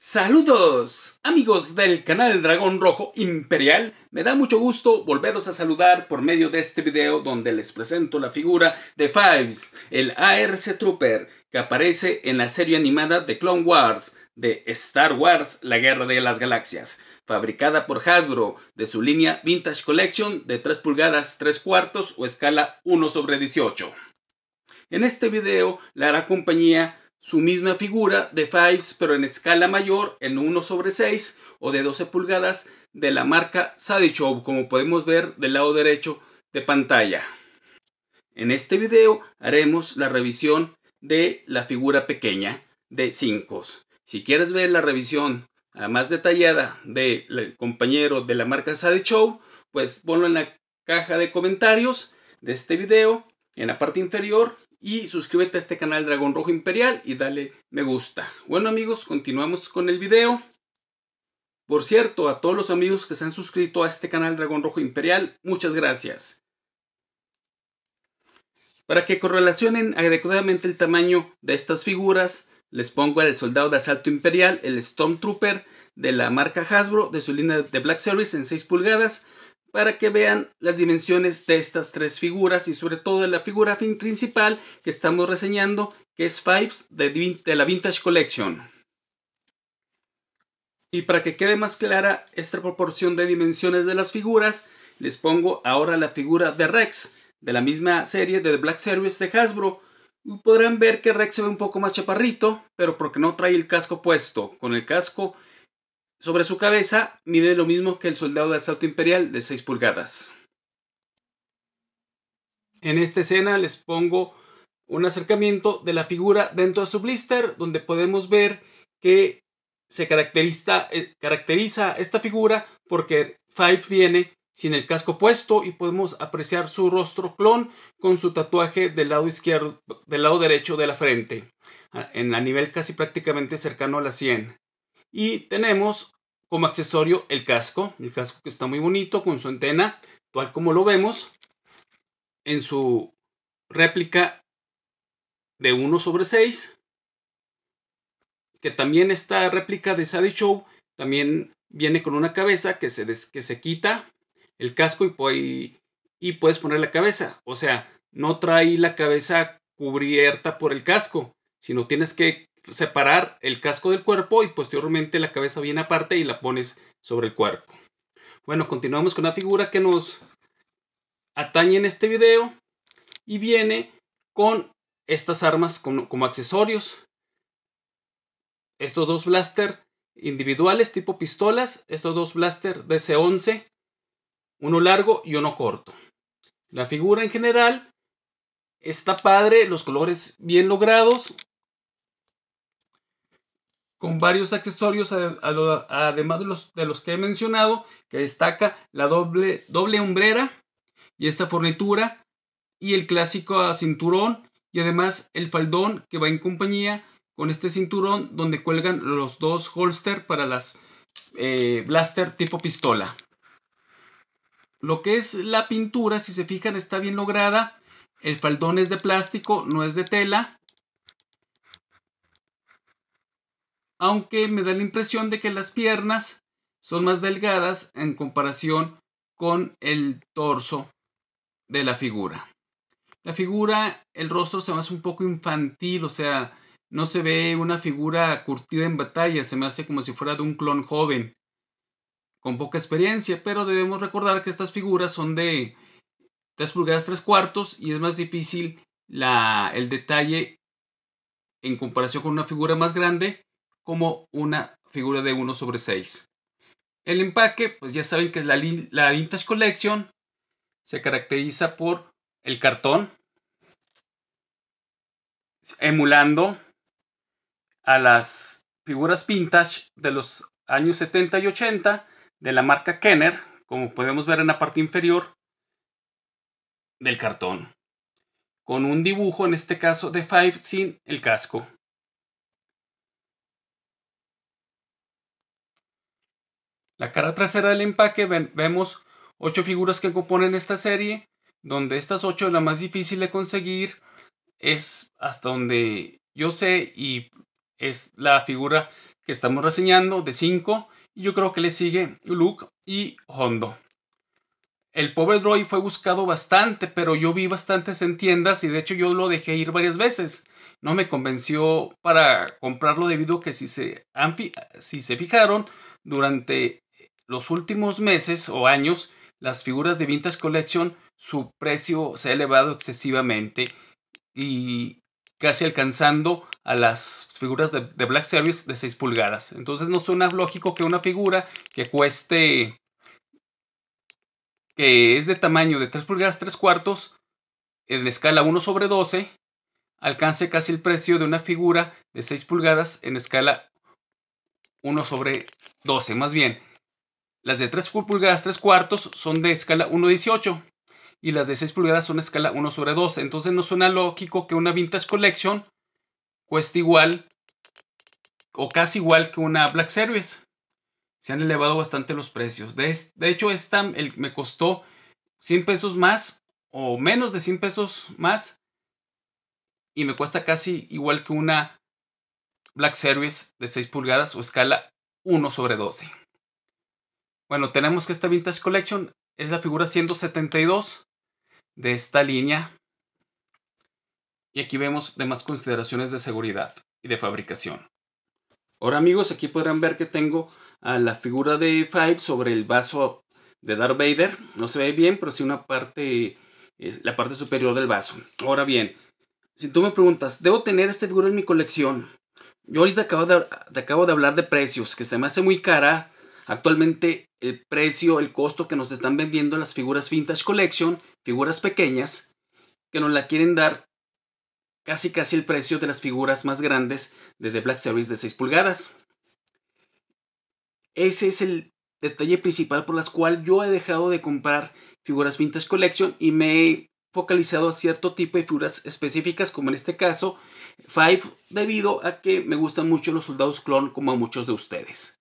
Saludos amigos del canal Dragón Rojo Imperial, me da mucho gusto volveros a saludar por medio de este video donde les presento la figura de Fives, el ARC Trooper que aparece en la serie animada de Clone Wars de Star Wars La Guerra de las Galaxias, fabricada por Hasbro de su línea Vintage Collection de 3 pulgadas 3 cuartos o escala 1 sobre 18. En este video la hará compañía su misma figura de Fives, pero en escala mayor, en 1 sobre 6 o de 12 pulgadas, de la marca Show, como podemos ver del lado derecho de pantalla. En este video haremos la revisión de la figura pequeña de 5. Si quieres ver la revisión ah, más detallada del compañero de la marca Show, pues ponlo en la caja de comentarios de este video, en la parte inferior, y suscríbete a este canal Dragón Rojo Imperial y dale me gusta. Bueno amigos, continuamos con el video. Por cierto, a todos los amigos que se han suscrito a este canal Dragón Rojo Imperial, muchas gracias. Para que correlacionen adecuadamente el tamaño de estas figuras, les pongo al soldado de asalto imperial, el Stormtrooper de la marca Hasbro de su línea de Black Series en 6 pulgadas, para que vean las dimensiones de estas tres figuras y sobre todo de la figura principal que estamos reseñando, que es Fives de, la Vintage Collection. Y para que quede más clara esta proporción de dimensiones de las figuras, les pongo ahora la figura de Rex, de la misma serie de Black Service de Hasbro. Podrán ver que Rex se ve un poco más chaparrito, pero porque no trae el casco puesto. Con el casco sobre su cabeza mide lo mismo que el soldado de asalto imperial de 6 pulgadas. En esta escena les pongo un acercamiento de la figura dentro de su blister, donde podemos ver que se eh, caracteriza, esta figura porque Five viene sin el casco puesto y podemos apreciar su rostro clon con su tatuaje del lado izquierdo, del lado derecho de la frente, en a nivel casi prácticamente cercano a la 100. Y tenemos como accesorio, el casco. El casco que está muy bonito con su antena, tal como lo vemos en su réplica de 1 sobre 6. Que también esta réplica de Sadie Show también viene con una cabeza que se, que se quita el casco y, y puedes poner la cabeza. O sea, no trae la cabeza cubierta por el casco, sino tienes que separar el casco del cuerpo y posteriormente la cabeza viene aparte y la pones sobre el cuerpo. Bueno, continuamos con la figura que nos atañe en este video y viene con estas armas como, accesorios. Estos dos blaster individuales tipo pistolas, estos dos blaster DC-11, uno largo y uno corto. La figura en general está padre, los colores bien logrados, con varios accesorios, además de los, de los que he mencionado, que destaca la doble, doble hombrera y esta fornitura y el clásico cinturón y además el faldón que va en compañía con este cinturón donde cuelgan los dos holster para las eh, blaster tipo pistola. Lo que es la pintura, si se fijan, está bien lograda. El faldón es de plástico, no es de tela. aunque me da la impresión de que las piernas son más delgadas en comparación con el torso de la figura. La figura, el rostro se me hace un poco infantil, o sea, no se ve una figura curtida en batalla, se me hace como si fuera de un clon joven, con poca experiencia, pero debemos recordar que estas figuras son de 3 pulgadas 3 cuartos y es más difícil el detalle en comparación con una figura más grande como una figura de 1 sobre 6. El empaque, pues ya saben que la, la Vintage Collection se caracteriza por el cartón, emulando a las figuras vintage de los años 70 y 80 de la marca Kenner, como podemos ver en la parte inferior del cartón, con un dibujo en este caso de Five sin el casco. La cara trasera del empaque vemos ocho figuras que componen esta serie, donde estas ocho la más difícil de conseguir es hasta donde yo sé y es la figura que estamos reseñando de 5 y yo creo que le sigue Luke y Hondo. El pobre Droid fue buscado bastante, pero yo vi bastantes en tiendas y de hecho yo lo dejé ir varias veces. No me convenció para comprarlo debido que si se, si se fijaron, durante los últimos meses o años, las figuras de Vintage Collection, su precio se ha elevado excesivamente y casi alcanzando a las figuras de, Black Series de 6 pulgadas. Entonces no suena lógico que una figura que cueste, que es de tamaño de 3 pulgadas 3 cuartos, en escala 1 sobre 12, alcance casi el precio de una figura de 6 pulgadas en escala 1 sobre 12. Más bien, las de 3 pulgadas 3 cuartos son de escala 1.18 y las de 6 pulgadas son escala 1 sobre 12. Entonces no suena lógico que una Vintage Collection cueste igual o casi igual que una Black Series. Se han elevado bastante los precios. De, hecho, esta me costó 100 pesos más o menos de 100 pesos más y me cuesta casi igual que una Black Series de 6 pulgadas o escala 1 sobre 12. Bueno, tenemos que esta Vintage Collection es la figura 172 de esta línea. Y aquí vemos demás consideraciones de seguridad y de fabricación. Ahora amigos, aquí podrán ver que tengo a la figura de Five sobre el vaso de Darth Vader. No se ve bien, pero sí una parte, la parte superior del vaso. Ahora bien, si tú me preguntas, ¿debo tener esta figura en mi colección? Yo ahorita acabo de, te acabo de hablar de precios, que se me hace muy cara Actualmente el precio, el costo que nos están vendiendo las figuras Vintage Collection, figuras pequeñas, que nos la quieren dar casi casi el precio de las figuras más grandes de The Black Series de 6 pulgadas. Ese es el detalle principal por las cual yo he dejado de comprar figuras Vintage Collection y me he focalizado a cierto tipo de figuras específicas, como en este caso Five, debido a que me gustan mucho los soldados clon, como a muchos de ustedes.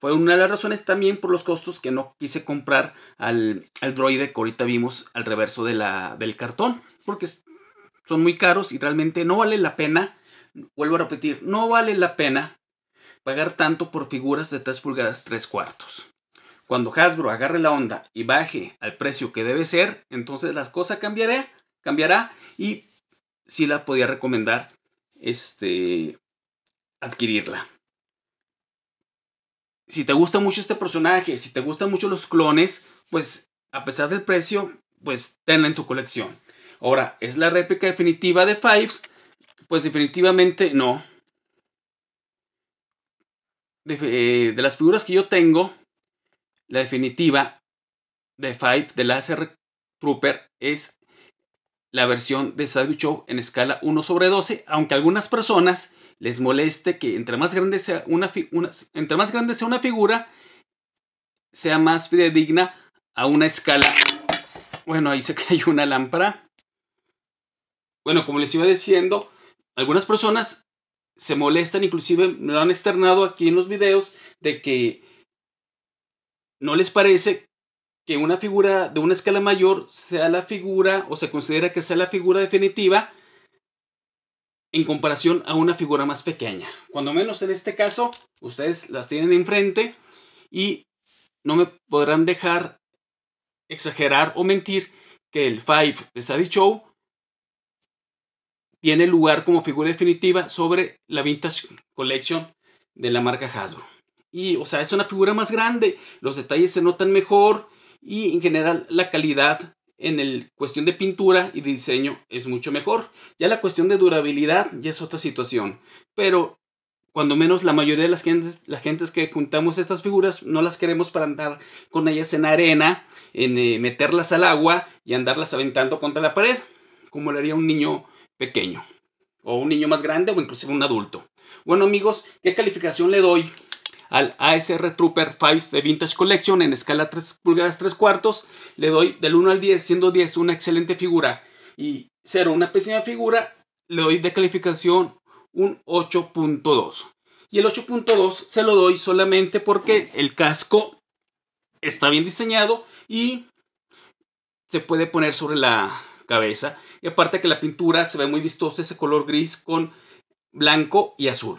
Fue una de las razones también por los costos que no quise comprar al, droide que ahorita vimos al reverso de la, del cartón, porque son muy caros y realmente no vale la pena, vuelvo a repetir, no vale la pena pagar tanto por figuras de 3 pulgadas 3 cuartos. Cuando Hasbro agarre la onda y baje al precio que debe ser, entonces las cosas cambiará, cambiará y si sí la podía recomendar este, adquirirla si te gusta mucho este personaje, si te gustan mucho los clones, pues a pesar del precio, pues tenla en tu colección. Ahora, ¿es la réplica definitiva de Fives? Pues definitivamente no. De, eh, las figuras que yo tengo, la definitiva de Five de Laser Trooper es la versión de Sadie Show en escala 1 sobre 12, aunque algunas personas les moleste que entre más grande sea una, entre más grande sea una figura, sea más fidedigna a una escala. Bueno, ahí se cayó una lámpara. Bueno, como les iba diciendo, algunas personas se molestan, inclusive me lo han externado aquí en los videos, de que no les parece que una figura de una escala mayor sea la figura o se considera que sea la figura definitiva en comparación a una figura más pequeña. Cuando menos en este caso, ustedes las tienen enfrente y no me podrán dejar exagerar o mentir que el Five de Sadie Show tiene lugar como figura definitiva sobre la Vintage Collection de la marca Hasbro. Y, o sea, es una figura más grande, los detalles se notan mejor y en general la calidad en el cuestión de pintura y de diseño es mucho mejor. Ya la cuestión de durabilidad ya es otra situación. Pero cuando menos la mayoría de las gentes, la gentes que juntamos estas figuras no las queremos para andar con ellas en arena, en eh, meterlas al agua y andarlas aventando contra la pared, como lo haría un niño pequeño, o un niño más grande, o inclusive un adulto. Bueno amigos, ¿qué calificación le doy al ASR Trooper 5 de Vintage Collection en escala 3 pulgadas 3 cuartos. Le doy del 1 al 10, siendo 10 una excelente figura y 0 una pésima figura. Le doy de calificación un 8.2. Y el 8.2 se lo doy solamente porque el casco está bien diseñado y se puede poner sobre la cabeza. Y aparte que la pintura se ve muy vistosa, ese color gris con blanco y azul.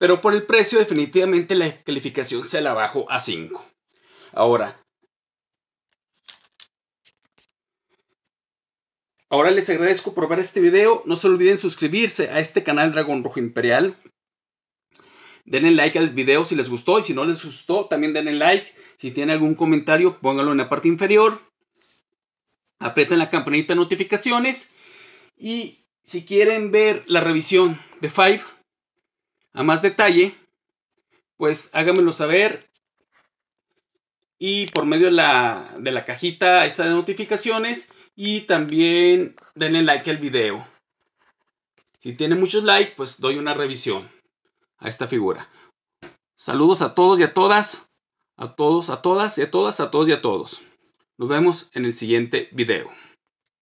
Pero por el precio definitivamente la calificación se la bajo a 5. Ahora, ahora les agradezco por ver este video. No se olviden suscribirse a este canal Dragón Rojo Imperial. Denle like al video si les gustó y si no les gustó también denle like. Si tienen algún comentario pónganlo en la parte inferior. Aprieten la campanita de notificaciones. Y si quieren ver la revisión de Five, a más detalle, pues hágamelo saber. Y por medio de la, de la cajita esa de notificaciones. Y también denle like al video. Si tiene muchos likes, pues doy una revisión a esta figura. Saludos a todos y a todas. A todos, a todas y a todas, a todos y a todos. Nos vemos en el siguiente video.